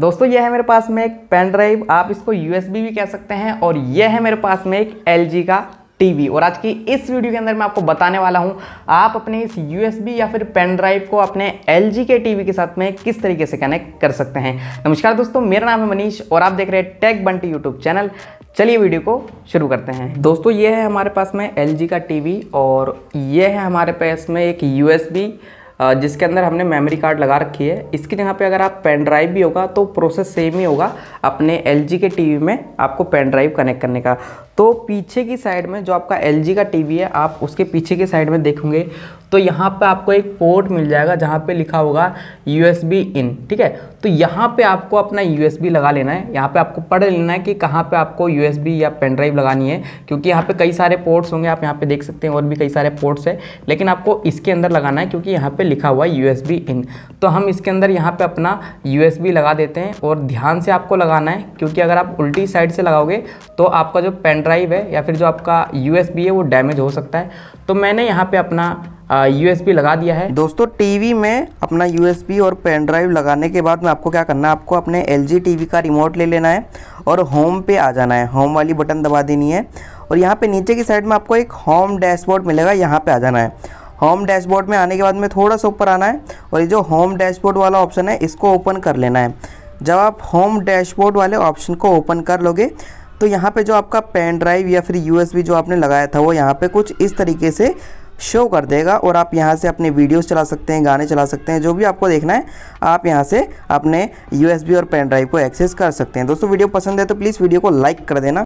दोस्तों यह है मेरे पास में एक पेन ड्राइव आप इसको यूएसबी भी कह सकते हैं और यह है मेरे पास में एक एलजी का टीवी और आज की इस वीडियो के अंदर मैं आपको बताने वाला हूं आप अपने इस यूएसबी या फिर पेन ड्राइव को अपने एलजी के टीवी के साथ में किस तरीके से कनेक्ट कर सकते हैं नमस्कार दोस्तों मेरा नाम है मनीष और आप देख रहे हैं टेक बंटी यूट्यूब चैनल चलिए वीडियो को शुरू करते हैं दोस्तों ये है हमारे पास में एल का टी और यह है हमारे पास में एक यू जिसके अंदर हमने मेमोरी कार्ड लगा रखी है इसकी जगह पे अगर आप पेन ड्राइव भी होगा तो प्रोसेस सेम ही होगा अपने एल के टीवी में आपको पेन ड्राइव कनेक्ट करने का तो पीछे की साइड में जो आपका एल का टीवी है आप उसके पीछे की साइड में देखोगे तो यहाँ पे आपको एक पोर्ट मिल जाएगा जहाँ पे लिखा होगा यू इन ठीक है तो यहाँ पे आपको अपना यू लगा लेना है यहाँ पे आपको पढ़ लेना है कि कहाँ पे आपको यू या पेन ड्राइव लगानी है क्योंकि यहाँ पे कई सारे पोर्ट्स होंगे आप यहाँ पे देख सकते हैं और भी कई सारे पोर्ट्स हैं लेकिन आपको इसके अंदर लगाना है क्योंकि यहाँ पर लिखा हुआ है यू इन तो हम इसके अंदर यहाँ पर अपना यू लगा देते हैं और ध्यान से आपको लगाना है क्योंकि अगर आप उल्टी साइड से लगाओगे तो आपका जो पेन ड्राइव है या फिर जो आपका यू है वो डैमेज हो सकता है तो मैंने यहाँ पर अपना पी लगा दिया है दोस्तों टीवी में अपना पी और पेन ड्राइव लगाने के बाद में आपको क्या करना है आपको अपने एल टीवी का रिमोट ले लेना है और होम पे आ जाना है होम वाली बटन दबा देनी है और यहाँ पे नीचे की साइड में आपको एक होम डैशबोर्ड मिलेगा यहाँ पे आ जाना है होम डैशबोर्ड में आने के बाद में थोड़ा सा ऊपर आना है और ये जो होम डैशबोर्ड वाला ऑप्शन है इसको ओपन कर लेना है जब आप होम डैशबोर्ड वाले ऑप्शन को ओपन कर लोगे तो यहाँ पे जो आपका पेन ड्राइव या फिर यूएसबी जो आपने लगाया था वो यहाँ पे कुछ इस तरीके से शो कर देगा और आप यहाँ से अपने वीडियोस चला सकते हैं गाने चला सकते हैं जो भी आपको देखना है आप यहाँ से अपने यूएसबी और पेन ड्राइव को एक्सेस कर सकते हैं दोस्तों वीडियो पसंद है तो प्लीज़ वीडियो को लाइक कर देना